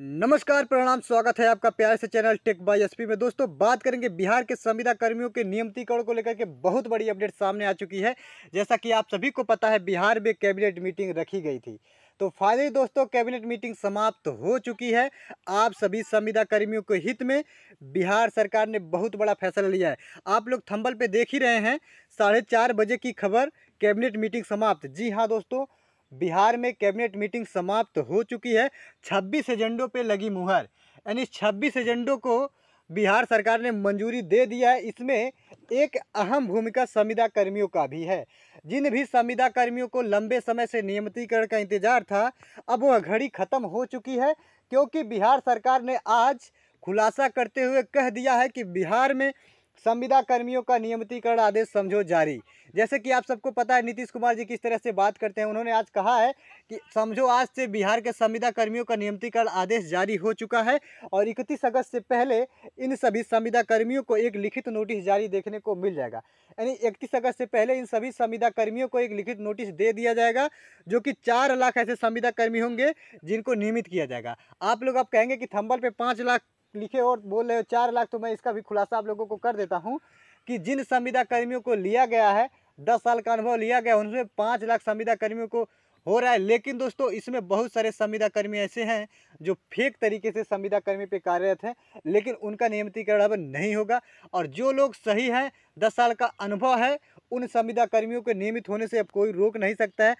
नमस्कार प्रणाम स्वागत है आपका प्यार से चैनल टेक बाय एसपी में दोस्तों बात करेंगे बिहार के संविदा कर्मियों के नियमितीकरण को लेकर के बहुत बड़ी अपडेट सामने आ चुकी है जैसा कि आप सभी को पता है बिहार में कैबिनेट मीटिंग रखी गई थी तो फाइनली दोस्तों कैबिनेट मीटिंग समाप्त हो चुकी है आप सभी संविदा कर्मियों के हित में बिहार सरकार ने बहुत बड़ा फैसला लिया है आप लोग थंबल पर देख ही रहे हैं साढ़े चार बजे की खबर कैबिनेट मीटिंग समाप्त जी हाँ दोस्तों बिहार में कैबिनेट मीटिंग समाप्त हो चुकी है 26 एजेंडों पे लगी मुहर यानी 26 एजेंडों को बिहार सरकार ने मंजूरी दे दिया है इसमें एक अहम भूमिका संविदा कर्मियों का भी है जिन भी संविदा कर्मियों को लंबे समय से नियमितीकरण का इंतजार था अब वह घड़ी खत्म हो चुकी है क्योंकि बिहार सरकार ने आज खुलासा करते हुए कह दिया है कि बिहार में संविदा कर्मियों का नियमितीकरण आदेश समझो जारी जैसे कि आप सबको पता है नीतीश कुमार जी किस तरह से बात करते हैं उन्होंने आज कहा है कि समझो आज से बिहार के संविदा कर्मियों का नियमितीकरण आदेश जारी हो चुका है और इकतीस अगस्त से पहले इन सभी संविदा कर्मियों को एक लिखित नोटिस जारी देखने को मिल जाएगा यानी इकतीस अगस्त से पहले इन सभी संविदा कर्मियों को एक लिखित नोटिस दे दिया जाएगा जो कि चार लाख ऐसे संविदा कर्मी होंगे जिनको नियमित किया जाएगा आप लोग आप कहेंगे कि थंबल पर पाँच लाख लिखे और बोल रहे हो चार लाख तो मैं इसका भी खुलासा आप लोगों को कर देता हूँ कि जिन संविदा कर्मियों को लिया गया है दस साल का अनुभव लिया गया उनमें पाँच लाख संविदा कर्मियों को हो रहा है लेकिन दोस्तों इसमें बहुत सारे संविदा कर्मी ऐसे हैं जो फेक तरीके से संविदा कर्मी पे कार्यरत हैं लेकिन उनका नियमितीकरण अब नहीं होगा और जो लोग सही हैं दस साल का अनुभव है उन संविदा कर्मियों के नियमित होने से अब कोई रोक नहीं सकता है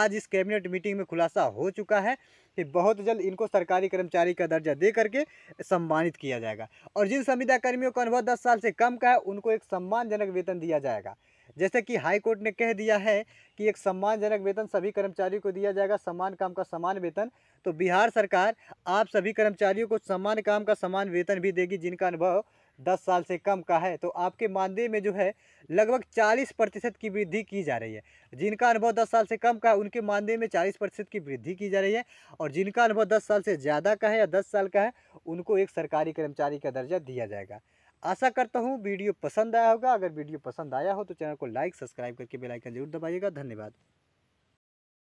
आज इस कैबिनेट मीटिंग में खुलासा हो चुका है कि बहुत जल्द इनको सरकारी कर्मचारी का दर्जा दे करके सम्मानित किया जाएगा और जिन संविदा कर्मियों का अनुभव दस साल से कम का है उनको एक सम्मानजनक वेतन दिया जाएगा जैसे कि हाई कोर्ट ने कह दिया है कि एक सम्मानजनक वेतन सभी कर्मचारियों को दिया जाएगा समान काम का समान वेतन तो बिहार सरकार आप सभी कर्मचारियों को समान काम का समान वेतन भी देगी जिनका अनुभव दस साल से कम का है तो आपके मानदेय में जो है लगभग चालीस प्रतिशत की वृद्धि की जा रही है जिनका अनुभव दस साल से कम का है उनके मानदेय में चालीस प्रतिशत की वृद्धि की जा रही है और जिनका अनुभव दस साल से ज़्यादा का है या दस साल का है उनको एक सरकारी कर्मचारी का दर्जा दिया जाएगा आशा करता हूँ वीडियो पसंद आया होगा अगर वीडियो पसंद आया हो तो चैनल को लाइक सब्सक्राइब करके बेलाइकन जरूर दबाइएगा धन्यवाद